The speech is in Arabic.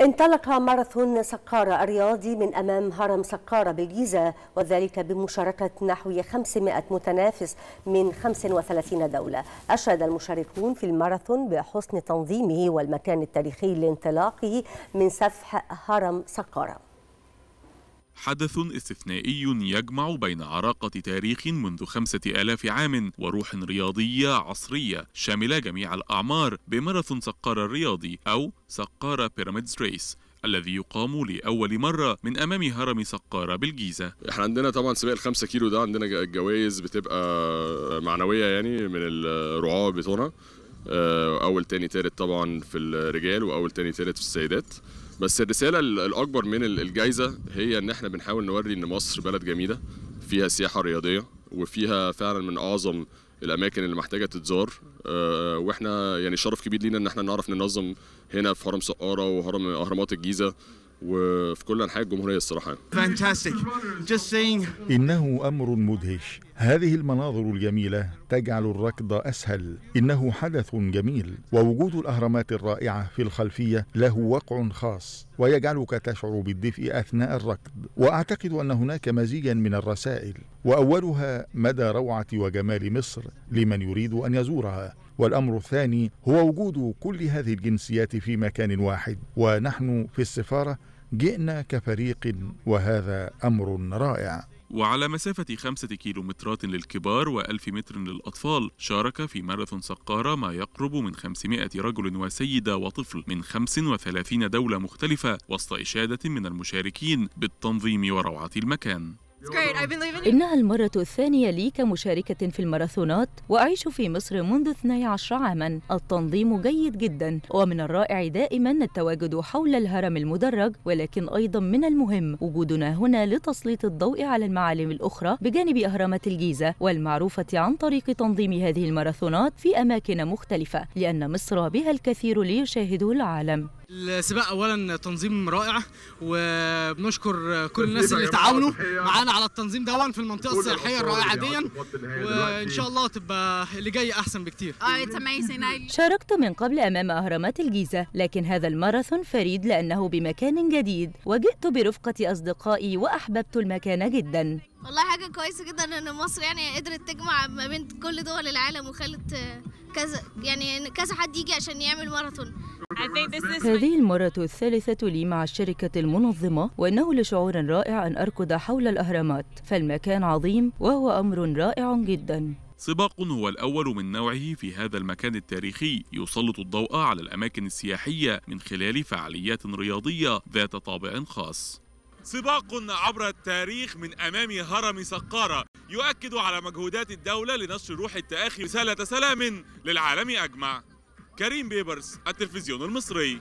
انطلق ماراثون سقارة الرياضي من أمام هرم سقارة بالجيزة وذلك بمشاركة نحو 500 متنافس من 35 دولة أشاد المشاركون في الماراثون بحسن تنظيمه والمكان التاريخي لانطلاقه من سفح هرم سقارة حدث استثنائي يجمع بين عراقة تاريخ منذ خمسة آلاف عام وروح رياضية عصرية شاملة جميع الأعمار بماراثون سقارة الرياضي أو سقارة بيراميدز ريس الذي يقام لأول مرة من أمام هرم سقارة بالجيزة احنا عندنا طبعا سباق الخمسة كيلو ده عندنا الجوائز بتبقى معنوية يعني من الرعاة بتوعنا آه، أول تاني تالت طبعا في الرجال وأول تاني تالت في السيدات بس الرساله الاكبر من الجائزه هي ان احنا بنحاول نوري ان مصر بلد جميله فيها سياحه رياضيه وفيها فعلا من اعظم الاماكن اللي محتاجه تتزار آه، واحنا يعني شرف كبير لينا ان احنا نعرف ننظم هنا في هرم سقاره وهرم اهرامات الجيزه وفي كل انحاء الجمهوريه الصراحه يعني. انه امر مدهش هذه المناظر الجميله تجعل الركض اسهل انه حدث جميل ووجود الاهرامات الرائعه في الخلفيه له وقع خاص ويجعلك تشعر بالدفء اثناء الركض واعتقد ان هناك مزيجا من الرسائل واولها مدى روعه وجمال مصر لمن يريد ان يزورها والأمر الثاني هو وجود كل هذه الجنسيات في مكان واحد ونحن في السفارة جئنا كفريق وهذا أمر رائع وعلى مسافة خمسة كيلومترات للكبار وألف متر للأطفال شارك في ماراثون سقارة ما يقرب من 500 رجل وسيدة وطفل من 35 دولة مختلفة وسط إشادة من المشاركين بالتنظيم وروعة المكان إنها المرة الثانية لي كمشاركة في الماراثونات وأعيش في مصر منذ 12 عاما التنظيم جيد جدا ومن الرائع دائما التواجد حول الهرم المدرج ولكن أيضا من المهم وجودنا هنا لتسليط الضوء على المعالم الأخرى بجانب أهرامات الجيزة والمعروفة عن طريق تنظيم هذه الماراثونات في أماكن مختلفة لأن مصر بها الكثير ليشاهده العالم السباق اولا تنظيم رائع وبنشكر كل الناس اللي تعاونوا معانا على التنظيم ده في المنطقه السياحيه الرائعه يعني، دي وان شاء الله تبقى اللي جاي احسن بكتير شاركت من قبل امام اهرامات الجيزه لكن هذا الماراثون فريد لانه بمكان جديد وجئت برفقه اصدقائي واحببت المكان جدا والله حاجة كويسة جدا إن مصر يعني قدرت تجمع ما بين كل دول العالم وخلت كذا يعني كذا حد يجي عشان يعمل ماراثون هذه المرة الثالثة لي مع الشركة المنظمة وإنه لشعور رائع أن أركض حول الأهرامات فالمكان عظيم وهو أمر رائع جدا سباق هو الأول من نوعه في هذا المكان التاريخي يسلط الضوء على الأماكن السياحية من خلال فعاليات رياضية ذات طابع خاص سباق عبر التاريخ من أمام هرم سقارة يؤكد على مجهودات الدولة لنشر روح التآخي رسالة سلام للعالم أجمع كريم بيبرس التلفزيون المصري